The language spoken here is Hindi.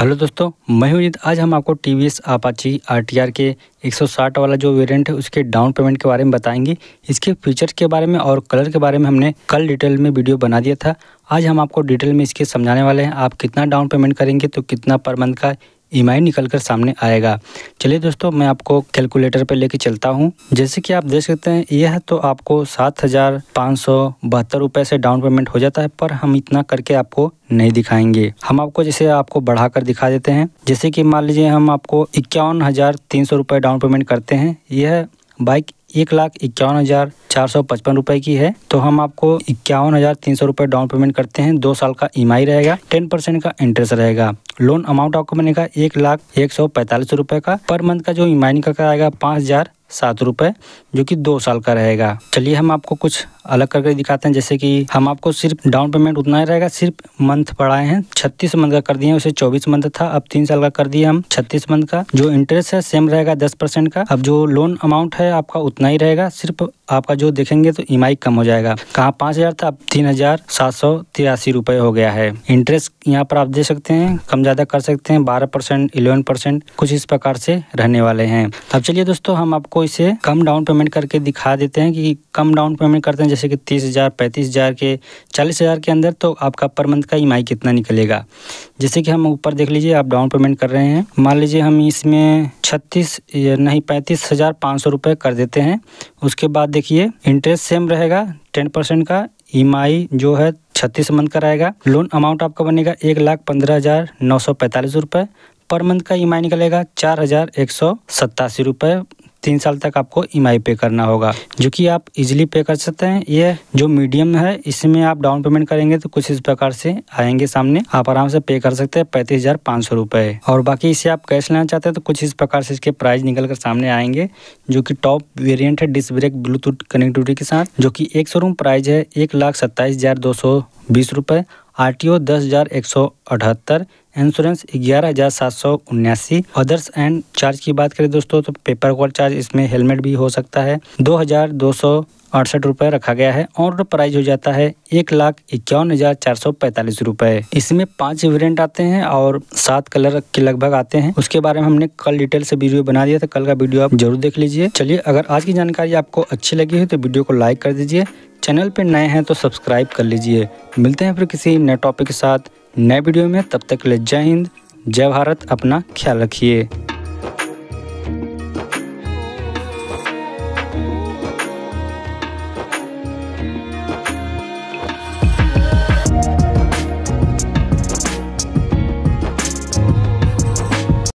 हेलो दोस्तों मैं हूं आज हम आपको T V S Apache R K 160 वाला जो वेरिएंट है उसके डाउन पेमेंट के बारे में बताएंगे इसके फीचर्स के बारे में और कलर के बारे में हमने कल डिटेल में वीडियो बना दिया था आज हम आपको डिटेल में इसके समझाने वाले हैं आप कितना डाउन पेमेंट करेंगे तो कितना पर मंथ का ई निकलकर सामने आएगा चलिए दोस्तों मैं आपको कैलकुलेटर पर लेके चलता हूँ जैसे कि आप देख सकते हैं यह तो आपको सात हज़ार पाँच सौ बहत्तर रुपये से डाउन पेमेंट हो जाता है पर हम इतना करके आपको नहीं दिखाएंगे हम आपको जैसे आपको बढ़ाकर दिखा देते हैं जैसे कि मान लीजिए हम आपको इक्यावन हज़ार तीन सौ रुपए डाउन पेमेंट करते हैं यह बाइक एक लाख इक्यावन हज़ार चार सौ पचपन रुपये की है तो हम आपको इक्यावन हज़ार तीन सौ रुपये डाउन पेमेंट करते हैं दो साल का ई e रहेगा टेन परसेंट का इंटरेस्ट रहेगा लोन अमाउंट आपको बनेगा एक लाख एक सौ पैंतालीस रुपये का पर मंथ का जो ई e कर आएगा पाँच हज़ार सात रुपए जो कि दो साल का रहेगा चलिए हम आपको कुछ अलग करके दिखाते हैं जैसे कि हम आपको सिर्फ डाउन पेमेंट उतना ही रहेगा सिर्फ मंथ पढ़ाए हैं छत्तीस मंथ का कर दिए उसे चौबीस मंथ था अब तीन साल का कर दिए हम छत्तीस मंथ का जो इंटरेस्ट है सेम रहेगा दस परसेंट का अब जो लोन अमाउंट है आपका उतना ही रहेगा सिर्फ आपका जो देखेंगे तो ई कम हो जाएगा कहाँ पाँच हज़ार था अब तीन हज़ार सात सौ तिरासी रुपये हो गया है इंटरेस्ट यहाँ पर आप दे सकते हैं कम ज़्यादा कर सकते हैं बारह परसेंट इलेवन परसेंट कुछ इस प्रकार से रहने वाले हैं अब चलिए दोस्तों हम आपको इसे कम डाउन पेमेंट करके दिखा देते हैं कि कम डाउन पेमेंट करते हैं जैसे कि तीस हज़ार पैंतीस हज़ार के चालीस हज़ार के अंदर तो आपका पर मंथ का ई कितना निकलेगा जैसे कि हम ऊपर देख लीजिए आप डाउन पेमेंट कर रहे हैं मान लीजिए हम इसमें छत्तीस नहीं पैंतीस हज़ार पाँच सौ रुपये कर देते हैं उसके बाद देखिए इंटरेस्ट सेम रहेगा टेन परसेंट का ई e जो है छत्तीस मंथ का रहेगा लोन अमाउंट आपका बनेगा एक लाख पंद्रह हज़ार नौ सौ पैंतालीस रुपये पर मंथ का ई e निकलेगा चार हज़ार एक सौ सत्तासी रुपये तीन साल तक आपको ई e पे करना होगा जो कि आप इजीली पे कर सकते हैं ये जो मीडियम है इसमें आप डाउन पेमेंट करेंगे तो कुछ इस प्रकार से आएंगे सामने आप आराम से पे कर सकते हैं पैंतीस हज़ार पाँच सौ रुपए और बाकी इसे आप कैश लेना चाहते हैं तो कुछ इस प्रकार से इसके प्राइस निकल कर सामने आएंगे जो की टॉप वेरियंट है डिस्क ब्रेक ब्लूटूथ कनेक्टिविटी के साथ जो की एक शोरूम प्राइस है एक लाख सत्ताईस हज़ार दो सौ बीस रूपए आर टी ओ दस हज़ार एक सौ अठहत्तर इंश्योरेंस ग्यारह हज़ार सात सौ उन्यासी अदर्स एंड चार्ज की बात करें दोस्तों तो पेपर वर्क चार्ज इसमें हेलमेट भी हो सकता है दो हज़ार दो सौ अड़सठ रुपए रखा गया है और प्राइस हो जाता है एक लाख इक्यावन हज़ार चार सौ पैंतालीस रूपए इसमें पांच वेरिएंट आते हैं और सात कलर के लगभग आते हैं उसके बारे में हमने कल डिटेल से वीडियो बना दिया था कल का वीडियो आप जरूर देख लीजिए चलिए अगर आज की जानकारी आपको अच्छी लगी है तो वीडियो को लाइक कर दीजिए चैनल पर नए हैं तो सब्सक्राइब कर लीजिए मिलते हैं फिर किसी नए टॉपिक के साथ नए वीडियो में तब तक ले जय हिंद जय भारत अपना ख्याल रखिए